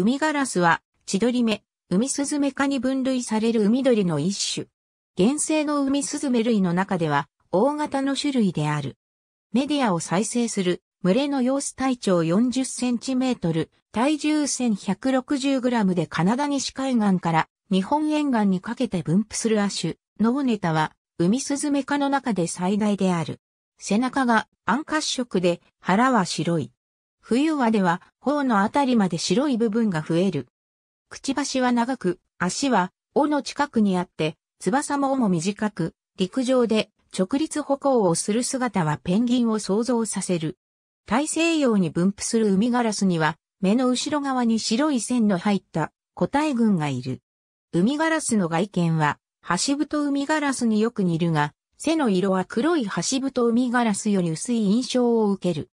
海ガラスは、千鳥目、海スズメ科に分類される海鳥の一種。原生の海スズメ類の中では、大型の種類である。メディアを再生する、群れの様子体長40センチメートル、体重1160グラムでカナダ西海岸から日本沿岸にかけて分布する亜種、ノボネタは、海スズメ科の中で最大である。背中が暗褐色で、腹は白い。冬はでは、頬のあたりまで白い部分が増える。くちばしは長く、足は、尾の近くにあって、翼も尾も短く、陸上で直立歩行をする姿はペンギンを想像させる。大西洋に分布する海ガラスには、目の後ろ側に白い線の入った個体群がいる。海ガラスの外見は、端太海ガラスによく似るが、背の色は黒い端と海ガラスより薄い印象を受ける。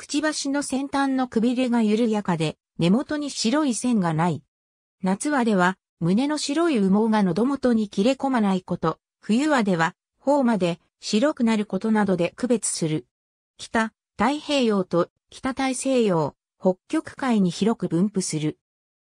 くちばしの先端のくびれが緩やかで、根元に白い線がない。夏はでは、胸の白い羽毛が喉元に切れ込まないこと、冬はでは、頬まで白くなることなどで区別する。北、太平洋と北大西洋、北極海に広く分布する。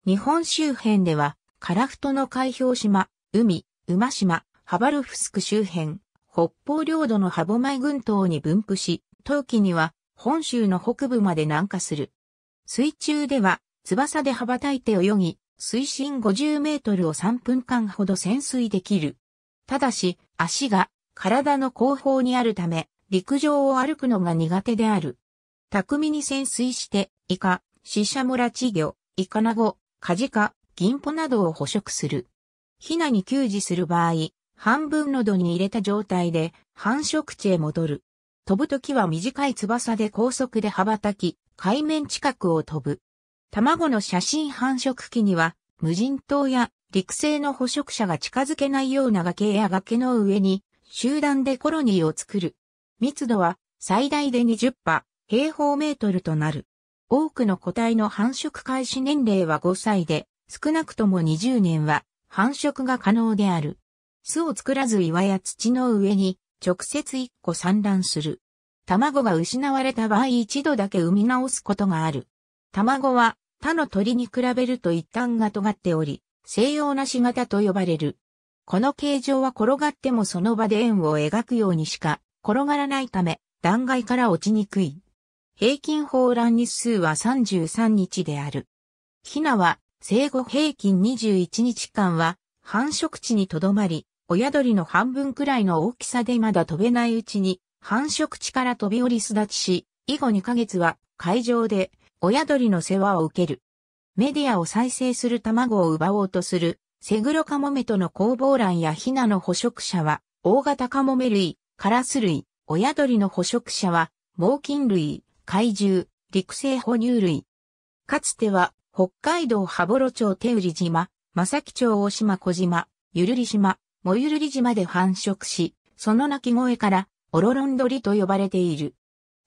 日本周辺では、樺太の海氷島、海、馬島、ハバルフスク周辺、北方領土の歯舞群島に分布し、冬季には本州の北部まで南下する。水中では、翼で羽ばたいて泳ぎ、水深50メートルを3分間ほど潜水できる。ただし、足が体の後方にあるため、陸上を歩くのが苦手である。巧みに潜水して、イカ、シシャモラチ魚、イカナゴ、カジカ、銀ポなどを捕食する。ヒナに給仕する場合、半分喉に入れた状態で繁殖地へ戻る。飛ぶ時は短い翼で高速で羽ばたき、海面近くを飛ぶ。卵の写真繁殖期には、無人島や陸生の捕食者が近づけないような崖や崖の上に、集団でコロニーを作る。密度は最大で20羽、平方メートルとなる。多くの個体の繁殖開始年齢は5歳で、少なくとも20年は繁殖が可能である。巣を作らず岩や土の上に直接1個産卵する。卵が失われた場合一度だけ産み直すことがある。卵は他の鳥に比べると一端が尖っており、西洋なし型と呼ばれる。この形状は転がってもその場で円を描くようにしか転がらないため、断崖から落ちにくい。平均放卵日数は33日である。ヒナは生後平均21日間は繁殖地にとどまり、親鳥の半分くらいの大きさでまだ飛べないうちに、繁殖地から飛び降り巣立ちし、以後2ヶ月は海上で親鳥の世話を受ける。メディアを再生する卵を奪おうとする、セグロカモメとの攻防卵やヒナの捕食者は、大型カモメ類、カラス類、親鳥の捕食者は、猛禽類、怪獣、陸生哺乳類。かつては、北海道羽幌町手売島、正木町大島小島、ゆるり島、モユルリ島で繁殖し、その鳴き声から、オロロンドリと呼ばれている。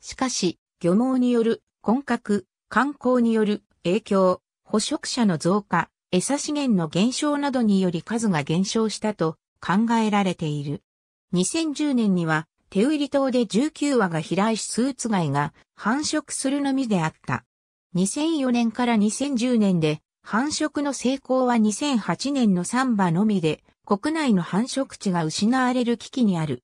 しかし、漁網による、混獲、観光による影響、捕食者の増加、餌資源の減少などにより数が減少したと考えられている。2010年には、テウりリ島で19羽が飛来しスーツ貝が繁殖するのみであった。2004年から2010年で繁殖の成功は2008年のサンバのみで国内の繁殖地が失われる危機にある。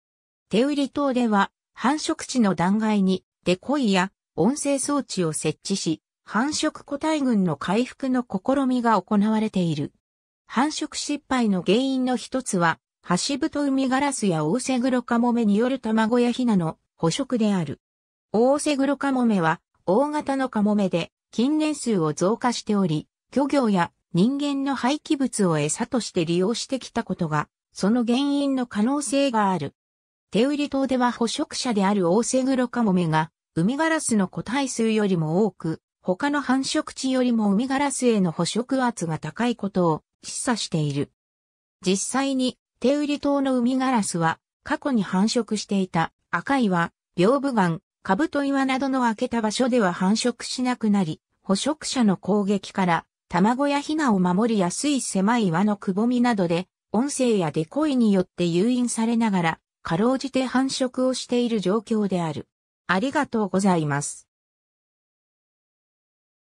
手売り島では繁殖地の断崖にデコイや音声装置を設置し、繁殖個体群の回復の試みが行われている。繁殖失敗の原因の一つは、ハシブトウミガラスやオオセグロカモメによる卵やヒナの捕食である。オオセグロカモメは大型のカモメで近年数を増加しており、漁業や人間の廃棄物を餌として利用してきたことが、その原因の可能性がある。手売り島では捕食者であるオオセグロカモメが、ウミガラスの個体数よりも多く、他の繁殖地よりもウミガラスへの捕食圧が高いことを示唆している。実際に、手売り島のウミガラスは、過去に繁殖していた赤いは、屏風岩、カブト岩などの開けた場所では繁殖しなくなり、捕食者の攻撃から卵やヒナを守りやすい狭い岩のくぼみなどで、音声やデコイによって誘引されながら、かろうじて繁殖をしている状況である。ありがとうございます。